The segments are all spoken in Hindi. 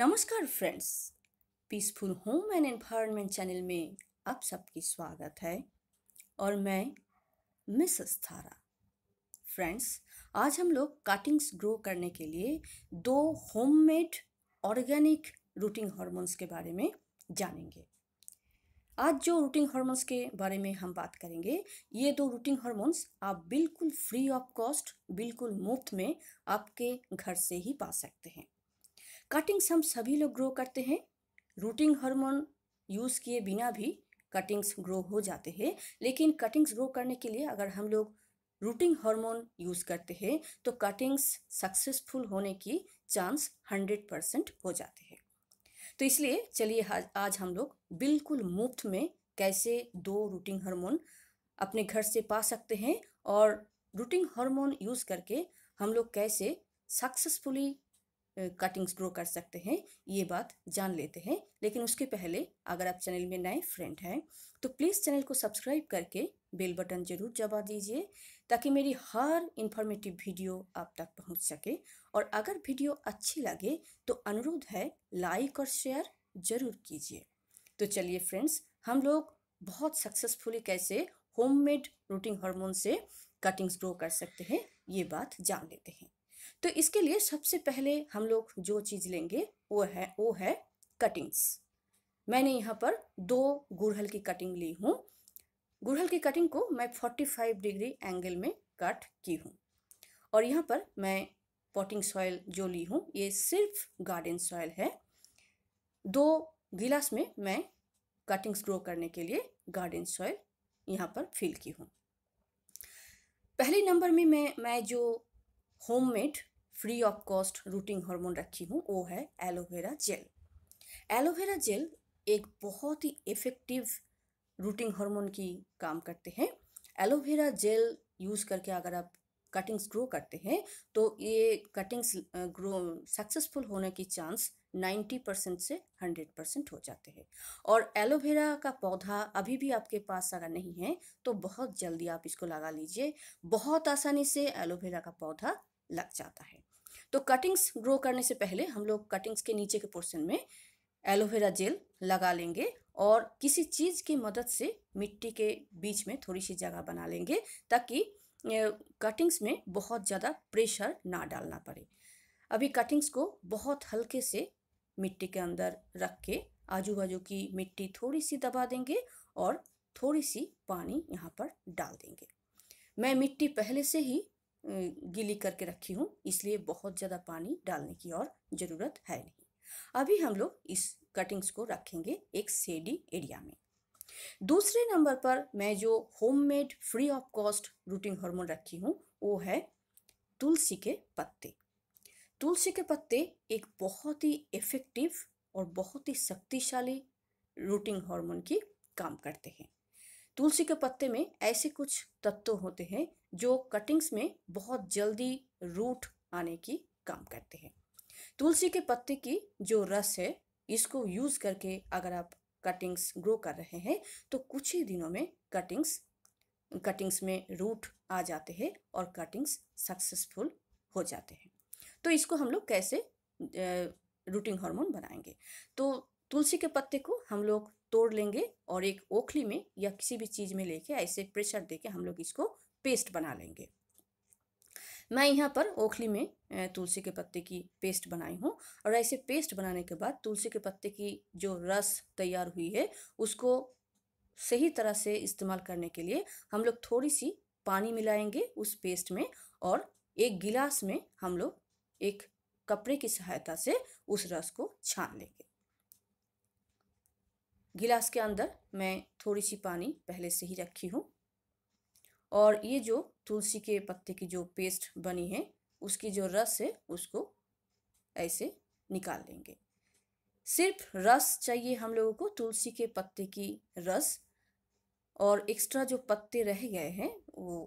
नमस्कार friends peaceful home and environment channel में आप सबकी स्वागत है और मैं मिसेस थारा फ्रेंड्स आज हम लोग कटिंग्स ग्रो करने के लिए दो होममेड ऑर्गेनिक रूटिंग हार्मोन्स के बारे में जानेंगे आज जो रूटिंग हार्मोन्स के बारे में हम बात करेंगे ये दो रूटिंग हार्मोन्स आप बिल्कुल फ्री ऑफ कॉस्ट बिल्कुल मुफ्त में आपके घर से ही पा सकते हैं कटिंग्स हम सभी लोग ग्रो करते हैं रूटिंग हार्मोन यूज़ किए बिना भी कटिंग्स ग्रो हो जाते हैं लेकिन कटिंग्स ग्रो करने के लिए अगर हम लोग रूटिंग हार्मोन यूज़ करते हैं तो कटिंग्स सक्सेसफुल होने की चांस हंड्रेड परसेंट हो जाते हैं तो इसलिए चलिए आज हम लोग बिल्कुल मुफ्त में कैसे दो रूटिंग हार्मोन अपने घर से पा सकते हैं और रूटिंग हार्मोन यूज़ करके हम लोग कैसे सक्सेसफुली कटिंग्स ग्रो कर सकते हैं ये बात जान लेते हैं लेकिन उसके पहले अगर आप चैनल में नए फ्रेंड हैं तो प्लीज़ चैनल को सब्सक्राइब करके बेल बटन जरूर दबा दीजिए ताकि मेरी हर इन्फॉर्मेटिव वीडियो आप तक पहुंच सके और अगर वीडियो अच्छी लगे तो अनुरोध है लाइक और शेयर ज़रूर कीजिए तो चलिए फ्रेंड्स हम लोग बहुत सक्सेसफुली कैसे होममेड रूटिंग हार्मोन से कटिंग्स ग्रो कर सकते हैं ये बात जान लेते हैं तो इसके लिए सबसे पहले हम लोग जो चीज़ लेंगे वो है वो है कटिंग्स मैंने यहाँ पर दो गुड़हल की कटिंग ली हूँ गुड़हल की कटिंग को मैं 45 डिग्री एंगल में कट की हूँ और यहाँ पर मैं पॉटिंग सॉयल जो ली हूँ ये सिर्फ गार्डन सॉयल है दो गिलास में मैं कटिंग्स ग्रो करने के लिए गार्डन सॉयल यहाँ पर फिल की हूँ पहले नंबर में मैं मैं जो homemade free of cost rooting hormone रखी हूँ वो है एलोवेरा जेल एलोवेरा जेल एक बहुत ही इफ़ेक्टिव रूटिंग हार्मोन की काम करते हैं एलोवेरा जेल यूज़ करके अगर आप कटिंग्स ग्रो करते हैं तो ये कटिंग्स ग्रो सक्सेसफुल होने की चांस 90 परसेंट से 100 परसेंट हो जाते हैं और एलोवेरा का पौधा अभी भी आपके पास अगर नहीं है तो बहुत जल्दी आप इसको लगा लीजिए बहुत आसानी से एलोवेरा का पौधा लग जाता है तो कटिंग्स ग्रो करने से पहले हम लोग कटिंग्स के नीचे के पोर्शन में एलोवेरा जेल लगा लेंगे और किसी चीज़ की मदद से मिट्टी के बीच में थोड़ी सी जगह बना लेंगे ताकि कटिंग्स में बहुत ज़्यादा प्रेशर ना डालना पड़े अभी कटिंग्स को बहुत हल्के से मिट्टी के अंदर रख के आजू बाजू की मिट्टी थोड़ी सी दबा देंगे और थोड़ी सी पानी यहाँ पर डाल देंगे मैं मिट्टी पहले से ही गीली करके रखी हूँ इसलिए बहुत ज़्यादा पानी डालने की और ज़रूरत है नहीं अभी हम लोग इस कटिंग्स को रखेंगे एक सेडी एरिया में दूसरे नंबर पर मैं जो homemade free of cost rooting hormone रखी हूँ वो है तुलसी के पत्ते तुलसी के पत्ते एक बहुत ही इफ़ेक्टिव और बहुत ही शक्तिशाली रूटिंग हार्मोन की काम करते हैं तुलसी के पत्ते में ऐसे कुछ तत्व होते हैं जो कटिंग्स में बहुत जल्दी रूट आने की काम करते हैं तुलसी के पत्ते की जो रस है इसको यूज़ करके अगर आप कटिंग्स ग्रो कर रहे हैं तो कुछ ही दिनों में कटिंग्स कटिंग्स में रूट आ जाते हैं और कटिंग्स सक्सेसफुल हो जाते हैं तो इसको हम लोग कैसे रूटिंग हार्मोन बनाएंगे तो तुलसी के पत्ते को हम लोग तोड़ लेंगे और एक ओखली में या किसी भी चीज़ में लेके ऐसे प्रेशर दे के हम लोग इसको पेस्ट बना लेंगे मैं यहाँ पर ओखली में तुलसी के पत्ते की पेस्ट बनाई हूँ और ऐसे पेस्ट बनाने के बाद तुलसी के पत्ते की जो रस तैयार हुई है उसको सही तरह से इस्तेमाल करने के लिए हम लोग थोड़ी सी पानी मिलाएंगे उस पेस्ट में और एक गिलास में हम लोग एक कपड़े की सहायता से उस रस को छान लेंगे गिलास के अंदर मैं थोड़ी सी पानी पहले से ही रखी हूँ और ये जो तुलसी के पत्ते की जो पेस्ट बनी है उसकी जो रस है उसको ऐसे निकाल लेंगे सिर्फ रस चाहिए हम लोगों को तुलसी के पत्ते की रस और एक्स्ट्रा जो पत्ते रह गए हैं वो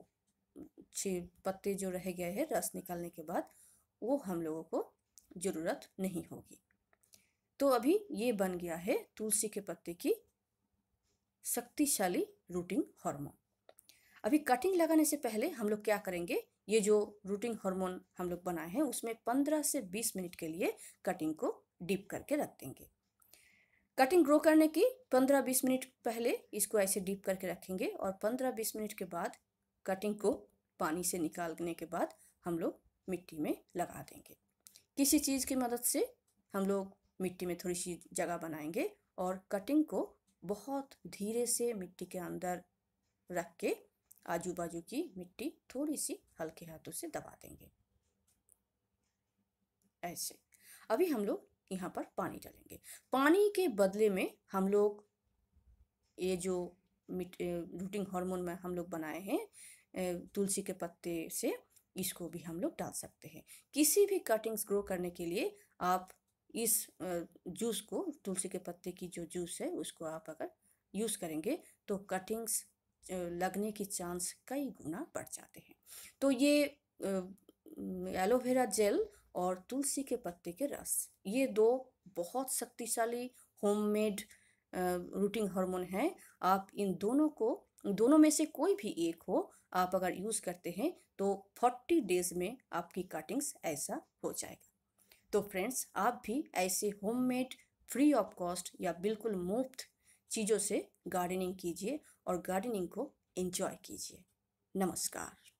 पत्ते जो रह गए हैं रस निकालने के बाद वो हम लोगों को ज़रूरत नहीं होगी तो अभी ये बन गया है तुलसी के पत्ते की शक्तिशाली रूटिंग हार्मोन अभी कटिंग लगाने से पहले हम लोग क्या करेंगे ये जो रूटिंग हार्मोन हम लोग बनाए हैं उसमें पंद्रह से बीस मिनट के लिए कटिंग को डीप करके रख देंगे कटिंग ग्रो करने की पंद्रह बीस मिनट पहले इसको ऐसे डीप करके रखेंगे और पंद्रह बीस मिनट के बाद कटिंग को पानी से निकालने के बाद हम लोग मिट्टी में लगा देंगे किसी चीज़ की मदद से हम लोग मिट्टी में थोड़ी सी जगह बनाएंगे और कटिंग को बहुत धीरे से मिट्टी के अंदर रख के आजू बाजू की मिट्टी थोड़ी सी हल्के हाथों से दबा देंगे ऐसे अभी हम लोग यहाँ पर पानी डालेंगे पानी के बदले में हम लोग ये जो रूटिंग हार्मोन में हम लोग बनाए हैं तुलसी के पत्ते से इसको भी हम लोग डाल सकते हैं किसी भी कटिंग्स ग्रो करने के लिए आप इस जूस को तुलसी के पत्ते की जो जूस है उसको आप अगर यूज़ करेंगे तो कटिंग्स लगने की चांस कई गुना बढ़ जाते हैं तो ये एलोवेरा जेल और तुलसी के पत्ते के रस ये दो बहुत शक्तिशाली होममेड रूटिंग हार्मोन हैं आप इन दोनों को दोनों में से कोई भी एक हो आप अगर यूज़ करते हैं तो फोर्टी डेज में आपकी कटिंग्स ऐसा हो जाएगा तो फ्रेंड्स आप भी ऐसे होममेड फ्री ऑफ कॉस्ट या बिल्कुल मुफ्त चीज़ों से गार्डनिंग कीजिए और गार्डनिंग को एंजॉय कीजिए नमस्कार